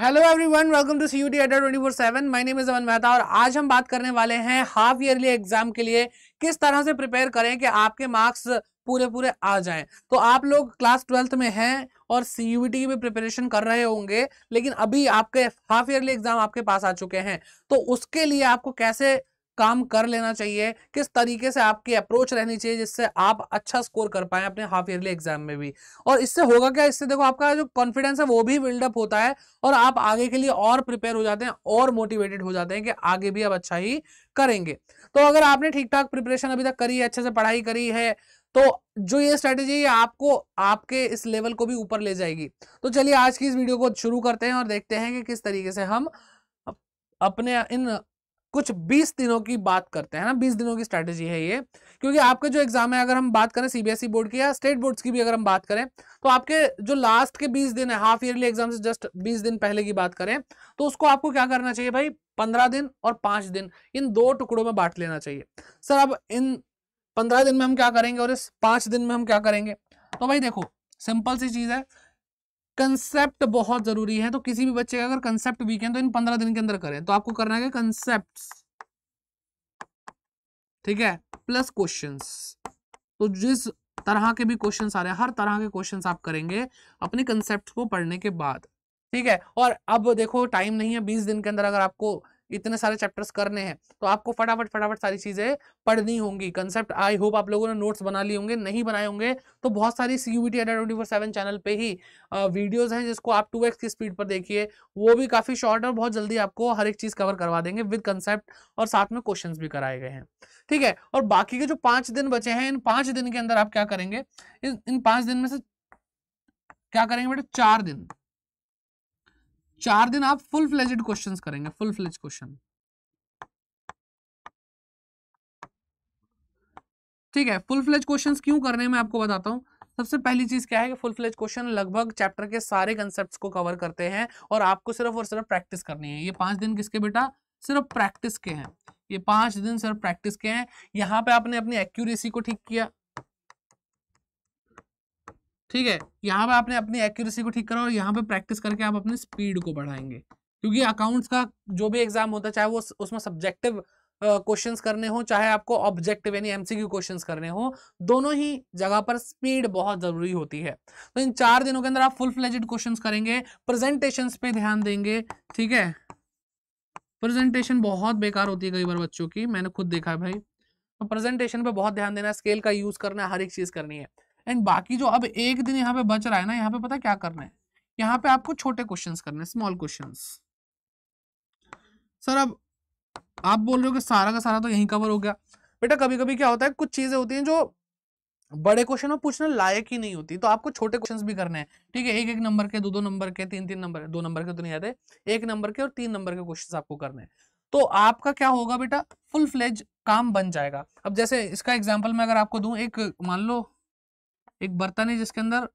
hello everyone welcome to C U T Adda twenty four seven my name is Aman Mehta और आज हम बात करने वाले हैं हाफ ईयरली एग्जाम के लिए किस तरह से प्रिपेयर करें कि आपके मार्क्स पूरे पूरे आ जाएं तो आप लोग क्लास ट्वेल्थ में हैं और सी यू टी की भी प्रिपरेशन कर रहे होंगे लेकिन अभी आपके हाफ ईयरली एग्जाम आपके पास आ चुके हैं तो उसके लिए आपको कैसे काम कर लेना चाहिए किस तरीके से आपकी अप्रोच रहनी चाहिए जिससे आप अच्छा स्कोर कर पाए अपने हाफ ईयरली एग्जाम में भी और इससे होगा क्या इससे देखो आपका जो कॉन्फिडेंस है वो भी बिल्डअप होता है और आप आगे के लिए और प्रिपेयर हो जाते हैं और मोटिवेटेड हो जाते हैं कि आगे भी आप अच्छा ही करेंगे तो अगर आपने ठीक ठाक प्रिपरेशन अभी तक करी है अच्छे से पढ़ाई करी है तो जो ये स्ट्रेटेजी है आपको आपके इस लेवल को भी ऊपर ले जाएगी तो चलिए आज की इस वीडियो को शुरू करते हैं और देखते हैं कि किस तरीके से हम अपने इन कुछ 20 दिनों की बात करते हैं ना 20 दिनों की स्ट्रैटेजी है ये क्योंकि आपके जो एग्जाम है अगर हम बात करें सीबीएसई बोर्ड e की या स्टेट बोर्ड्स की भी अगर हम बात करें तो आपके जो लास्ट के 20 दिन है हाफ ईयरली एग्जाम से जस्ट 20 दिन पहले की बात करें तो उसको आपको क्या करना चाहिए भाई पंद्रह दिन और पांच दिन इन दो टुकड़ों में बांट लेना चाहिए सर अब इन पंद्रह दिन में हम क्या करेंगे और इस पांच दिन में हम क्या करेंगे तो भाई देखो सिंपल सी चीज है कंसेप्ट बहुत जरूरी है तो किसी भी बच्चे का अगर कंसेप्ट वीक है तो इन पंद्रह दिन के अंदर करें तो आपको करना है कंसेप्ट ठीक है प्लस क्वेश्चन तो जिस तरह के भी क्वेश्चन आ रहे हैं हर तरह के क्वेश्चन आप करेंगे अपने कंसेप्ट को पढ़ने के बाद ठीक है और अब देखो टाइम नहीं है बीस दिन के अंदर अगर आपको इतने सारे चैप्टर्स करने हैं तो आपको फटाफट फटाफट सारी चीज़ें पढ़नी होंगी कंसेप्ट आई होप आप लोगों ने नोट्स बना लिए होंगे नहीं बनाए होंगे तो बहुत सारी C U twenty four seven channel पे ही वीडियोज़ हैं जिसको आप टू की स्पीड पर देखिए वो भी काफ़ी शॉर्ट और बहुत जल्दी आपको हर एक चीज़ कवर करवा देंगे विद कंसेप्ट और साथ में क्वेश्चन भी कराए गए हैं ठीक है और बाकी के जो पाँच दिन बचे हैं इन पाँच दिन के अंदर आप क्या करेंगे इन इन पाँच दिन में से क्या करेंगे बेटा चार दिन चार दिन आप फुल फ्लेजेड क्वेश्चन करेंगे फुल फ्लेज क्वेश्चन ठीक है फुल फ्लेज क्वेश्चन क्यों करने में आपको बताता हूँ सबसे पहली चीज क्या है कि फुल फ्लेज क्वेश्चन लगभग चैप्टर के सारे कंसेप्ट को कवर करते हैं और आपको सिर्फ और सिर्फ प्रैक्टिस करनी है ये पांच दिन किसके बेटा सिर्फ प्रैक्टिस के हैं ये पांच दिन सिर्फ प्रैक्टिस के हैं यहाँ पे आपने अपनी एक्यूरेसी को ठीक किया ठीक है यहाँ पे आपने अपनी एक्यूरेसी को ठीक करा और यहाँ पे प्रैक्टिस करके आप अपनी स्पीड को बढ़ाएंगे क्योंकि अकाउंट्स का जो भी एग्जाम होता है चाहे वो उसमें सब्जेक्टिव क्वेश्चन uh, करने हो चाहे आपको ऑब्जेक्टिव यानी एमसीक्यू क्वेश्चन करने हो दोनों ही जगह पर स्पीड बहुत जरूरी होती है तो इन चार दिनों के अंदर आप फुल फ्लेजेड क्वेश्चन करेंगे प्रेजेंटेशन पे ध्यान देंगे ठीक है प्रेजेंटेशन बहुत बेकार होती है कई बार बच्चों की मैंने खुद देखा है भाई तो प्रेजेंटेशन पे बहुत ध्यान देना स्केल का यूज करना हर एक चीज करनी है एंड बाकी जो अब एक दिन यहाँ पे बच रहा है ना यहाँ पे पता क्या करना है यहाँ पे आपको छोटे क्वेश्चन करने स्मॉल क्वेश्चन सर अब आप बोल रहे हो कि सारा का सारा तो यहीं कवर हो गया बेटा कभी कभी क्या होता है कुछ चीजें होती हैं जो बड़े क्वेश्चन में पूछने लायक ही नहीं होती तो आपको छोटे क्वेश्चंस भी करने हैं ठीक है एक एक नंबर के दो दो नंबर के तीन तीन नंबर दो नंबर के तो नहीं आते एक नंबर के और तीन नंबर के क्वेश्चंस आपको करने हैं तो आपका क्या होगा बेटा फुल फ्लेज काम बन जाएगा अब जैसे इसका एग्जाम्पल मैं अगर आपको दू एक मान लो एक बर्तन है जिसके अंदर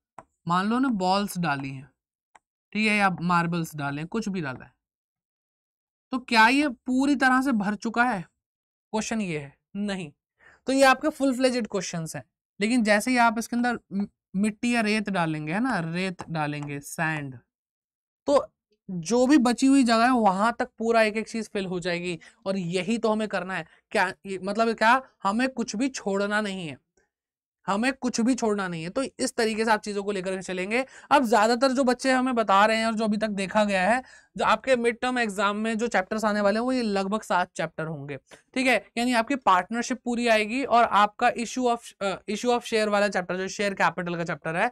मान लो ने बॉल्स डाली हैं ठीक है या मार्बल्स डाले हैं कुछ भी डाला है तो क्या ये पूरी तरह से भर चुका है क्वेश्चन ये है नहीं तो ये आपके फुल फ्लेजेड क्वेश्चन हैं लेकिन जैसे ही आप इसके अंदर मिट्टी या रेत डालेंगे है ना रेत डालेंगे सैंड तो जो भी बची हुई जगह है वहां तक पूरा एक एक चीज फिल हो जाएगी और यही तो हमें करना है क्या मतलब क्या हमें कुछ भी छोड़ना नहीं है हमें कुछ भी छोड़ना नहीं है तो इस तरीके से आप चीज़ों को लेकर चलेंगे अब ज़्यादातर जो बच्चे हमें बता रहे हैं और जो अभी तक देखा गया है जो आपके मिड टर्म एग्जाम में जो चैप्टर्स आने वाले हैं वो ये लगभग सात चैप्टर होंगे ठीक है यानी आपकी पार्टनरशिप पूरी आएगी और आपका issue of issue of share वाला चैप्टर जो शेयर कैपिटल का चैप्टर है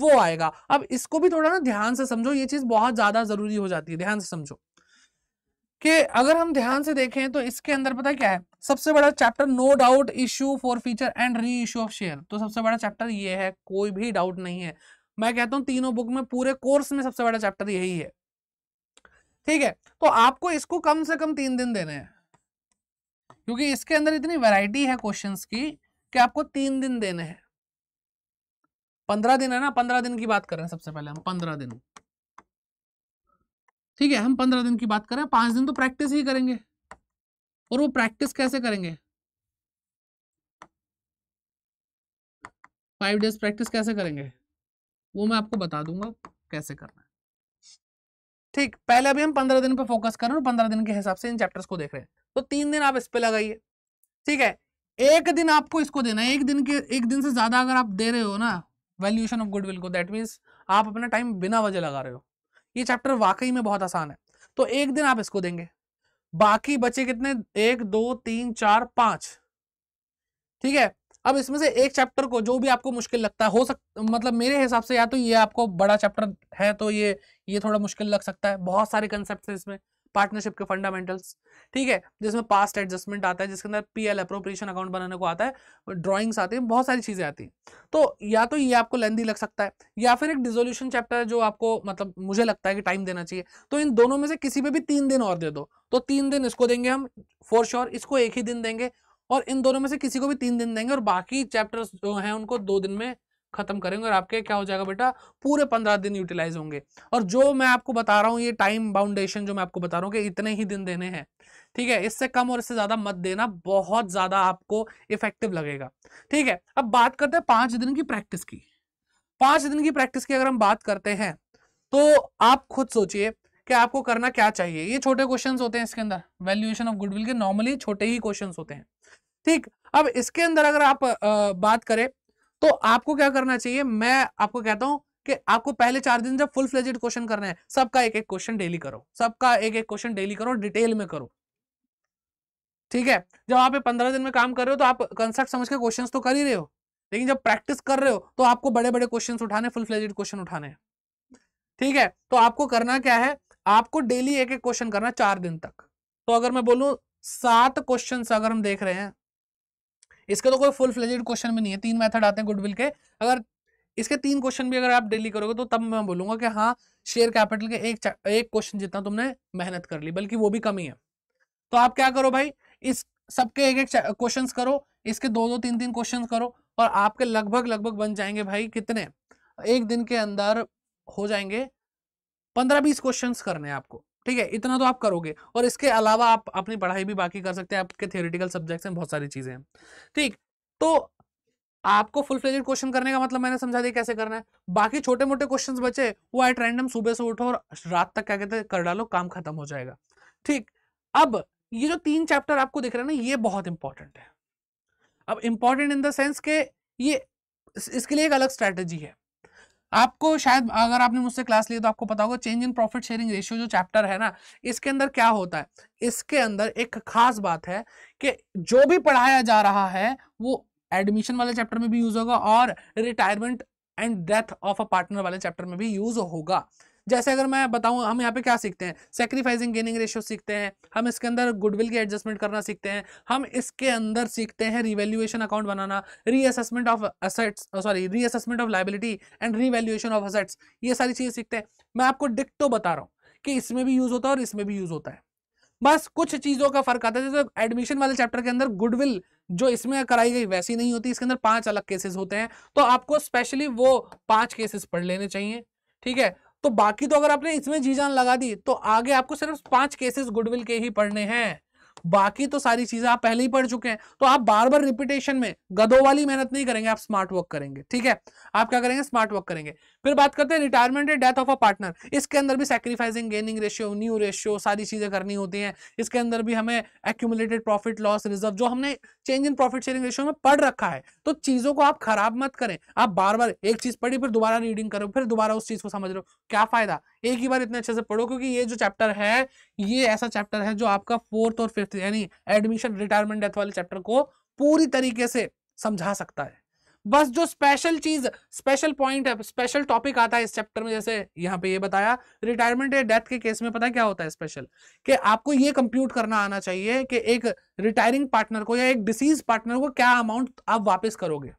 वो आएगा अब इसको भी थोड़ा ना ध्यान से समझो ये चीज़ बहुत ज़्यादा ज़रूरी हो जाती है ध्यान से समझो कि अगर हम ध्यान से देखें तो इसके अंदर पता क्या है सबसे बड़ा chapter no doubt issue forfeiture and reissue of share तो सबसे बड़ा चैप्टर ये है कोई भी डाउट नहीं है मैं कहता हूं तीनों बुक में पूरे कोर्स में सबसे बड़ा चैप्टर यही है ठीक है तो आपको इसको कम से कम तीन दिन देने हैं क्योंकि इसके अंदर इतनी वैरायटी है क्वेश्चंस की कि आपको तीन दिन देने हैं पंद्रह दिन है ना पंद्रह दिन की बात कर रहे हैं सबसे पहले हम पंद्रह दिन ठीक है हम पंद्रह दिन की बात करें पांच दिन तो प्रैक्टिस ही करेंगे और वो प्रैक्टिस कैसे करेंगे फाइव डेज प्रैक्टिस कैसे करेंगे वो मैं आपको बता दूंगा कैसे करना है ठीक पहले अभी हम पंद्रह दिन पर फोकस कर रहे हैं पंद्रह दिन के हिसाब से इन चैप्टर्स को देख रहे हैं तो तीन दिन आप इस पर लगाइए ठीक है एक दिन आपको इसको देना है एक दिन के एक दिन से ज़्यादा अगर आप दे रहे हो ना वैल्यूशन ऑफ गुडविल को दैट मीन्स आप अपना टाइम बिना वजह लगा रहे हो ये चैप्टर वाकई में बहुत आसान है तो एक दिन आप इसको देंगे बाकी बचे कितने एक दो तीन चार पांच ठीक है अब इसमें से एक चैप्टर को जो भी आपको मुश्किल लगता है हो सक मतलब मेरे हिसाब से या तो ये आपको बड़ा चैप्टर है तो ये ये थोड़ा मुश्किल लग सकता है बहुत सारे कंसेप्ट है इसमें पार्टनरशिप के फंडामेंटल्स ठीक है जिसमें पास्ट एडजस्टमेंट आता है जिसके अंदर पी एल अप्रोप्रिएशन अकाउंट बनाने को आता है ड्राइंग्स आते हैं बहुत सारी चीज़ें आती हैं तो या तो ये आपको लेंदी लग सकता है या फिर एक डिजोल्यूशन चैप्टर है जो आपको मतलब मुझे लगता है कि टाइम देना चाहिए तो इन दोनों में से किसी पे भी तीन दिन और दे दो तो तीन दिन इसको देंगे हम फोर श्योर इसको एक ही दिन देंगे और इन दोनों में से किसी को भी तीन दिन देंगे और बाकी चैप्टर्स जो हैं उनको दो दिन में खत्म करेंगे और आपके क्या हो जाएगा बेटा पूरे पंद्रह दिन यूटिलाइज होंगे और जो मैं आपको बता रहा हूँ ये टाइम बाउंडेशन जो मैं आपको बता रहा हूँ कि इतने ही दिन देने हैं ठीक है इससे कम और इससे ज्यादा मत देना बहुत ज्यादा आपको इफेक्टिव लगेगा ठीक है अब बात करते हैं पांच दिन की प्रैक्टिस की पांच दिन की प्रैक्टिस की अगर हम बात करते हैं तो आप खुद सोचिए कि आपको करना क्या चाहिए ये छोटे क्वेश्चंस होते हैं इसके अंदर वैल्यूएशन ऑफ गुडविल के नॉर्मली छोटे ही क्वेश्चंस होते हैं ठीक अब इसके अंदर अगर आप आ, बात करें तो आपको क्या करना चाहिए मैं आपको कहता हूं कि आपको पहले चार दिन जब फुल फ्लेजेड क्वेश्चन करना है सबका एक एक क्वेश्चन डेली करो सबका एक एक क्वेश्चन डेली करो डिटेल में करो ठीक है जब आप पंद्रह दिन में काम कर रहे हो तो आप कंसेप्ट समझ के क्वेश्चंस तो कर ही रहे हो लेकिन जब प्रैक्टिस कर रहे हो तो आपको बड़े बड़े क्वेश्चंस उठाने फुल फ्लेजेड क्वेश्चन उठाने ठीक है तो आपको करना क्या है आपको डेली एक एक क्वेश्चन करना चार दिन तक तो अगर मैं बोलू सात क्वेश्चन अगर हम देख रहे हैं इसका तो कोई फुल फ्लेजेड क्वेश्चन भी नहीं है तीन मैथड आते हैं गुडविल के अगर इसके तीन क्वेश्चन भी अगर आप डेली करोगे तो तब मैं बोलूंगा कि हाँ शेयर कैपिटल के एक एक क्वेश्चन जितना तुमने मेहनत कर ली बल्कि वो भी कमी है तो आप क्या करो भाई इस सबके एक एक क्वेश्चंस करो इसके दो दो तीन तीन क्वेश्चंस करो और आपके लगभग लगभग बन जाएंगे भाई कितने एक दिन के अंदर हो जाएंगे पंद्रह बीस क्वेश्चन करने आपको ठीक है इतना तो आप करोगे और इसके अलावा आप अपनी पढ़ाई भी बाकी कर सकते हैं आपके थियोरिटिकल सब्जेक्ट्स हैं बहुत सारी चीज़ें हैं ठीक तो आपको फुल फ्लेजेड क्वेश्चन करने का मतलब मैंने समझा दिया कैसे करना है बाकी छोटे मोटे क्वेश्चंस बचे वो एट रैंडम सुबह से उठो और रात तक क्या कहते हैं कर डालो काम खत्म हो जाएगा ठीक अब ये जो तीन चैप्टर आपको दिख रहे हैं ना ये बहुत इंपॉर्टेंट है अब इंपॉर्टेंट इन द सेंस के ये इसके लिए एक अलग स्ट्रैटेजी है आपको शायद अगर आपने मुझसे क्लास लिया तो आपको पता होगा change in profit sharing ratio जो चैप्टर है ना इसके अंदर क्या होता है इसके अंदर एक खास बात है कि जो भी पढ़ाया जा रहा है वो एडमिशन वाले चैप्टर में भी यूज होगा और retirement and death of a partner वाले चैप्टर में भी यूज होगा जैसे अगर मैं बताऊँ हम यहाँ पे क्या सीखते हैं सेक्रीफाइसिंग गेनिंग रेशियो सीखते हैं हम इसके अंदर गुडविल की एडजस्टमेंट करना सीखते हैं हम इसके अंदर सीखते हैं रिवेल्यूएशन अकाउंट बनाना reassessment of assets sorry reassessment of liability and revaluation of assets ये सारी चीज़ें सीखते हैं मैं आपको डिक्टो बता रहा हूँ कि इसमें भी यूज़ होता है और इसमें भी यूज़ होता है बस कुछ चीज़ों का फर्क आता है जैसे एडमिशन वाले चैप्टर के अंदर गुडविल जो इसमें कराई गई वैसी नहीं होती इसके अंदर पांच अलग केसेस होते हैं तो आपको स्पेशली वो पांच केसेस पढ़ लेने चाहिए ठीक है तो बाकी तो अगर आपने इसमें जी जान लगा दी तो आगे आपको सिर्फ पांच केसेस गुडविल के ही पढ़ने हैं बाकी तो सारी चीजें आप पहले ही पढ़ चुके हैं तो आप बार बार रिपीटेशन में गदो वाली मेहनत नहीं करेंगे आप स्मार्ट वर्क करेंगे ठीक है आप क्या करेंगे स्मार्ट वर्क करेंगे फिर बात करते हैं retirement and death of a partner इसके अंदर भी sacrificing gaining ratio new ratio सारी चीजें करनी होती हैं इसके अंदर भी हमें एक्यूमुलेटेड प्रॉफिट लॉस रिजर्व जो हमने change in profit sharing ratio में पढ़ रखा है तो चीजों को आप खराब मत करें आप बार बार एक चीज पढ़ी फिर दोबारा रीडिंग करो फिर दोबारा उस चीज को समझ लो क्या फायदा एक ही बार इतने अच्छे से पढ़ो क्योंकि ये जो चैप्टर है ये ऐसा चैप्टर है जो आपका फोर्थ और फिफ्थ यानी एडमिशन रिटायरमेंट डेथ वाले चैप्टर को पूरी तरीके से समझा सकता है बस जो स्पेशल चीज स्पेशल पॉइंट है स्पेशल टॉपिक आता है इस चैप्टर में जैसे यहाँ पे ये बताया रिटायरमेंट या डेथ के केस में पता है क्या होता है स्पेशल कि आपको ये कंप्यूट करना आना चाहिए कि एक रिटायरिंग पार्टनर को या एक डिसीज पार्टनर को क्या अमाउंट आप वापस करोगे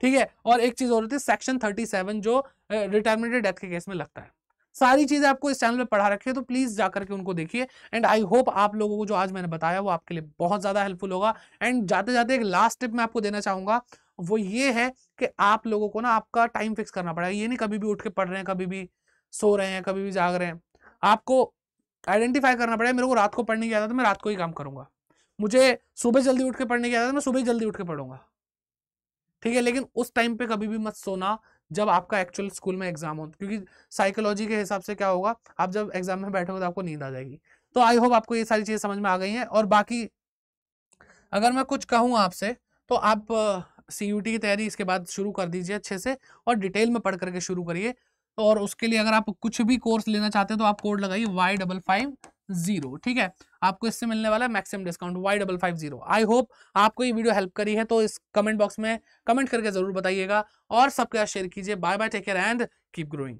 ठीक है और एक चीज और होती है सेक्शन थर्टी सेवन जो रिटायरमेंट या डेथ के केस में लगता है सारी चीज़ें आपको इस चैनल पर पढ़ा रखी है तो प्लीज़ जा करके उनको देखिए एंड आई होप आप लोगों को जो आज मैंने बताया वो आपके लिए बहुत ज़्यादा हेल्पफुल होगा एंड जाते जाते एक लास्ट टिप मैं आपको देना चाहूँगा वो ये है कि आप लोगों को ना आपका टाइम फिक्स करना पड़ेगा ये नहीं कभी भी उठ के पढ़ रहे हैं कभी भी सो रहे हैं कभी भी जाग रहे हैं आपको आइडेंटिफाई करना पड़ेगा मेरे को रात को पढ़ने की आदत है मैं रात को ही काम करूँगा मुझे सुबह जल्दी उठ के पढ़ने की आदत है मैं सुबह जल्दी उठ के पढ़ूंगा ठीक है लेकिन उस टाइम पे कभी भी मत सोना जब आपका एक्चुअल स्कूल में एग्जाम हो क्योंकि साइकोलॉजी के हिसाब से क्या होगा आप जब एग्जाम में बैठोगे तो आपको नींद आ जाएगी तो आई होप आपको ये सारी चीज़ें समझ में आ गई हैं और बाकी अगर मैं कुछ कहूँ आपसे तो आप सी यू टी की तैयारी इसके बाद शुरू कर दीजिए अच्छे से और डिटेल में पढ़ करके शुरू करिए और उसके लिए अगर आप कुछ भी कोर्स लेना चाहते हैं तो आप कोड लगाइए वाई डबल फाइव जीरो ठीक है आपको इससे मिलने वाला है maximum discount Y double five zero I hope आपको ये वीडियो हेल्प करी है तो इस कमेंट बॉक्स में कमेंट करके जरूर बताइएगा और सबके साथ शेयर कीजिए bye bye take care and keep growing